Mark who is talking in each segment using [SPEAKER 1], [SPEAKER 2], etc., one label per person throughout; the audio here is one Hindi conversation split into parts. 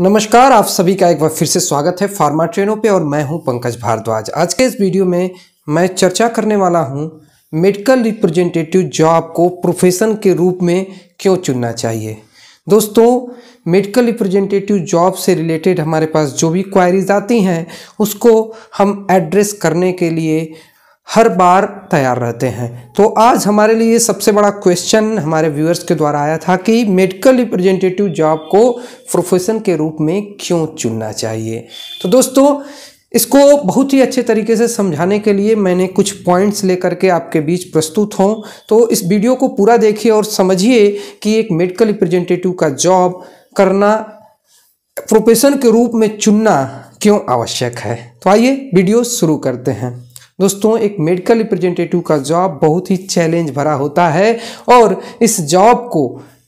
[SPEAKER 1] नमस्कार आप सभी का एक बार फिर से स्वागत है फार्मा ट्रेनों पे और मैं हूं पंकज भारद्वाज आज के इस वीडियो में मैं चर्चा करने वाला हूं मेडिकल रिप्रेजेंटेटिव जॉब को प्रोफेशन के रूप में क्यों चुनना चाहिए दोस्तों मेडिकल रिप्रेजेंटेटिव जॉब से रिलेटेड हमारे पास जो भी क्वायरीज आती हैं उसको हम एड्रेस करने के लिए हर बार तैयार रहते हैं तो आज हमारे लिए सबसे बड़ा क्वेश्चन हमारे व्यूअर्स के द्वारा आया था कि मेडिकल रिप्रेजेंटेटिव जॉब को प्रोफेशन के रूप में क्यों चुनना चाहिए तो दोस्तों इसको बहुत ही अच्छे तरीके से समझाने के लिए मैंने कुछ पॉइंट्स लेकर के आपके बीच प्रस्तुत हों तो इस वीडियो को पूरा देखिए और समझिए कि एक मेडिकल रिप्रेजेंटेटिव का जॉब करना प्रोफेशन के रूप में चुनना क्यों आवश्यक है तो आइए वीडियो शुरू करते हैं दोस्तों एक मेडिकल रिप्रेजेंटेटिव का जॉब बहुत ही चैलेंज भरा होता है और इस जॉब को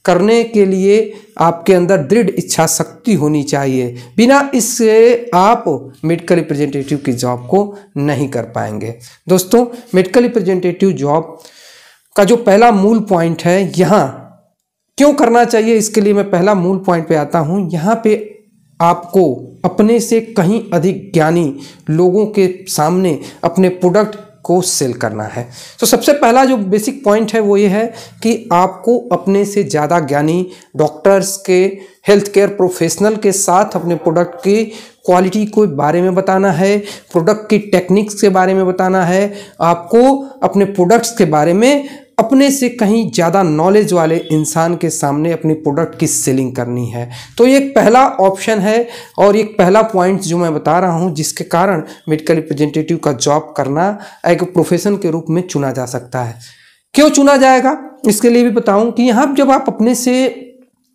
[SPEAKER 1] करने के लिए आपके अंदर दृढ़ इच्छा शक्ति होनी चाहिए बिना इससे आप मेडिकल रिप्रेजेंटेटिव की जॉब को नहीं कर पाएंगे दोस्तों मेडिकल रिप्रेजेंटेटिव जॉब का जो पहला मूल पॉइंट है यहाँ क्यों करना चाहिए इसके लिए मैं पहला मूल पॉइंट पे आता हूँ यहाँ पे आपको अपने से कहीं अधिक ज्ञानी लोगों के सामने अपने प्रोडक्ट को सेल करना है तो सबसे पहला जो बेसिक पॉइंट है वो ये है कि आपको अपने से ज़्यादा ज्ञानी डॉक्टर्स के हेल्थ केयर प्रोफेशनल के साथ अपने प्रोडक्ट की क्वालिटी के बारे में बताना है प्रोडक्ट की टेक्निक्स के बारे में बताना है आपको अपने प्रोडक्ट्स के बारे में अपने से कहीं ज़्यादा नॉलेज वाले इंसान के सामने अपनी प्रोडक्ट की सेलिंग करनी है तो ये एक पहला ऑप्शन है और एक पहला पॉइंट जो मैं बता रहा हूँ जिसके कारण मेडिकल रिप्रेजेंटेटिव का जॉब करना एक प्रोफेशन के रूप में चुना जा सकता है क्यों चुना जाएगा इसके लिए भी बताऊं कि यहाँ जब आप अपने से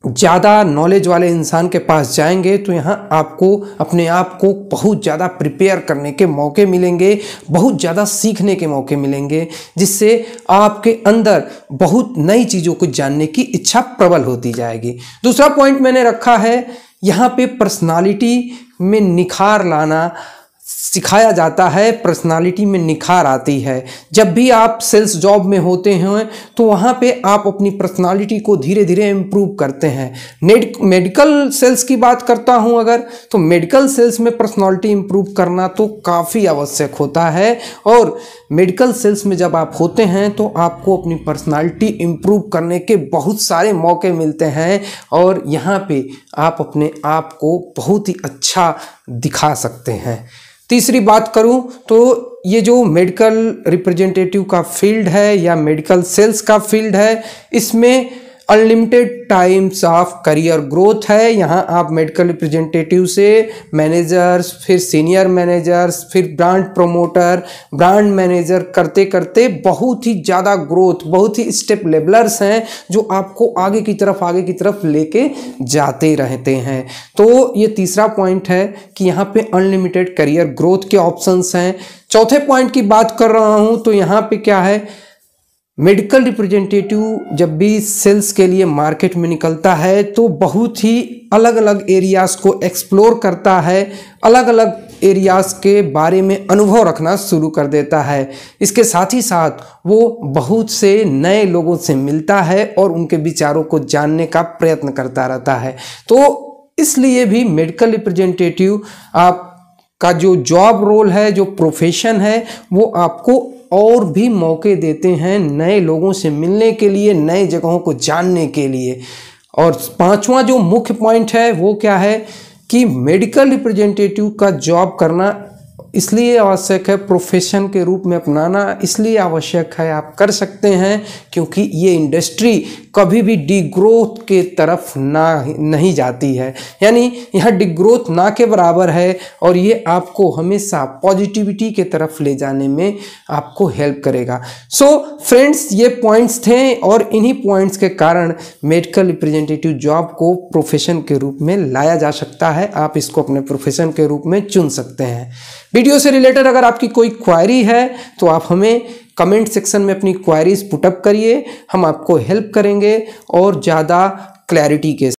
[SPEAKER 1] ज़्यादा नॉलेज वाले इंसान के पास जाएंगे तो यहाँ आपको अपने आप को बहुत ज़्यादा प्रिपेयर करने के मौके मिलेंगे बहुत ज़्यादा सीखने के मौके मिलेंगे जिससे आपके अंदर बहुत नई चीज़ों को जानने की इच्छा प्रबल होती जाएगी दूसरा पॉइंट मैंने रखा है यहाँ पे पर्सनालिटी में निखार लाना सिखाया जाता है पर्सनालिटी में निखार आती है जब भी आप सेल्स जॉब में होते हैं तो वहाँ पे आप अपनी पर्सनालिटी को धीरे धीरे इम्प्रूव करते हैं नेट मेडिकल सेल्स की बात करता हूँ अगर तो मेडिकल सेल्स में पर्सनालिटी इम्प्रूव करना तो काफ़ी आवश्यक होता है और मेडिकल सेल्स में जब आप होते हैं तो आपको अपनी पर्सनालिटी इम्प्रूव करने के बहुत सारे मौके मिलते हैं और यहाँ पे आप अपने आप को बहुत ही अच्छा दिखा सकते हैं तीसरी बात करूं तो ये जो मेडिकल रिप्रेजेंटेटिव का फील्ड है या मेडिकल सेल्स का फील्ड है इसमें unlimited times of career growth है यहाँ आप मेडिकल रिप्रेजेंटेटिव से मैनेजर्स फिर सीनियर मैनेजर्स फिर ब्रांड प्रोमोटर ब्रांड मैनेजर करते करते बहुत ही ज़्यादा ग्रोथ बहुत ही स्टेप लेबलर्स हैं जो आपको आगे की तरफ आगे की तरफ लेके जाते रहते हैं तो ये तीसरा पॉइंट है कि यहाँ पे अनलिमिटेड करियर ग्रोथ के ऑप्शंस हैं चौथे पॉइंट की बात कर रहा हूँ तो यहाँ पर क्या है मेडिकल रिप्रेजेंटेटिव जब भी सेल्स के लिए मार्केट में निकलता है तो बहुत ही अलग अलग एरियाज़ को एक्सप्लोर करता है अलग अलग एरियाज़ के बारे में अनुभव रखना शुरू कर देता है इसके साथ ही साथ वो बहुत से नए लोगों से मिलता है और उनके विचारों को जानने का प्रयत्न करता रहता है तो इसलिए भी मेडिकल रिप्रेजेंटेटिव आप का जो जॉब रोल है जो प्रोफेशन है वो आपको और भी मौके देते हैं नए लोगों से मिलने के लिए नए जगहों को जानने के लिए और पांचवा जो मुख्य पॉइंट है वो क्या है कि मेडिकल रिप्रेजेंटेटिव का जॉब करना इसलिए आवश्यक है प्रोफेशन के रूप में अपनाना इसलिए आवश्यक है आप कर सकते हैं क्योंकि ये इंडस्ट्री कभी भी डिग्रोथ के तरफ ना नहीं जाती है यानी यह डिग्रोथ ना के बराबर है और ये आपको हमेशा पॉजिटिविटी के तरफ ले जाने में आपको हेल्प करेगा सो so, फ्रेंड्स ये पॉइंट्स थे और इन्हीं पॉइंट्स के कारण मेडिकल रिप्रेजेंटेटिव जॉब को प्रोफेशन के रूप में लाया जा सकता है आप इसको अपने प्रोफेशन के रूप में चुन सकते हैं वीडियो से रिलेटेड अगर आपकी कोई क्वायरी है तो आप हमें कमेंट सेक्शन में अपनी क्वायरीज पुटअप करिए हम आपको हेल्प करेंगे और ज़्यादा क्लैरिटी के